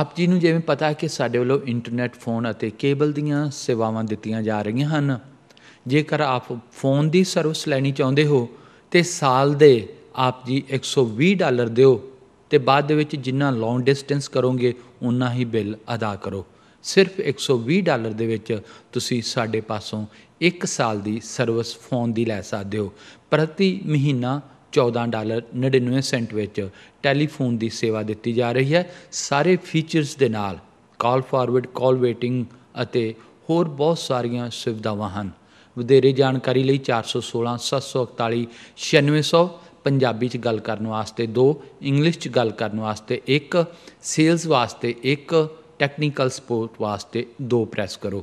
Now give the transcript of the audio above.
ਆਪ ਜੀ ਨੂੰ ਜਿਵੇਂ ਪਤਾ ਹੈ ਕਿ ਸਾਡੇ ਵੱਲੋਂ ਇੰਟਰਨੈਟ ਫੋਨ ਅਤੇ ਕੇਬਲ ਦੀਆਂ ਸੇਵਾਵਾਂ ਦਿੱਤੀਆਂ ਜਾ ਰਹੀਆਂ ਹਨ ਜੇਕਰ ਆਪ ਫੋਨ ਦੀ ਸਰਵਿਸ ਲੈਣੀ ਚਾਹੁੰਦੇ ਹੋ ਤੇ ਸਾਲ ਦੇ ਆਪ ਜੀ 120 ਡਾਲਰ ਦਿਓ ਤੇ ਬਾਅਦ ਦੇ ਵਿੱਚ ਜਿੰਨਾ ਲੌਂਗ ਡਿਸਟੈਂਸ ਕਰੋਗੇ ਉਨਾ ਹੀ ਬਿੱਲ ਅਦਾ ਕਰੋ ਸਿਰਫ 120 ਡਾਲਰ ਦੇ ਵਿੱਚ ਤੁਸੀਂ ਸਾਡੇ ਪਾਸੋਂ 1 ਸਾਲ ਦੀ ਸਰਵਿਸ ਫੋਨ ਦੀ ਲੈ ਸਕਦੇ ਹੋ ਪ੍ਰਤੀ ਮਹੀਨਾ 14 ਡਾਲਰ 99 ਸੈਂਟ ਵਿੱਚ ਟੈਲੀਫੋਨ ਦੀ ਸੇਵਾ ਦਿੱਤੀ ਜਾ ਰਹੀ ਹੈ ਸਾਰੇ ਫੀਚਰਸ ਦੇ ਨਾਲ ਕਾਲ ਫਾਰਵਰਡ ਕਾਲ ਵੇਟਿੰਗ ਅਤੇ ਹੋਰ ਬਹੁਤ ਸਾਰੀਆਂ ਸੁਵਿਧਾਵਾਂ ਹਨ ਵਧੇਰੇ ਜਾਣਕਾਰੀ ਲਈ 416 741 9600 ਪੰਜਾਬੀ ਚ ਗੱਲ ਕਰਨ ਵਾਸਤੇ 2 ਇੰਗਲਿਸ਼ ਚ ਗੱਲ ਕਰਨ ਵਾਸਤੇ 1 ਸੇਲਸ ਵਾਸਤੇ 1 ਟੈਕਨੀਕਲ ਸਪੋਰਟ ਵਾਸਤੇ 2 ਪ੍ਰੈਸ ਕਰੋ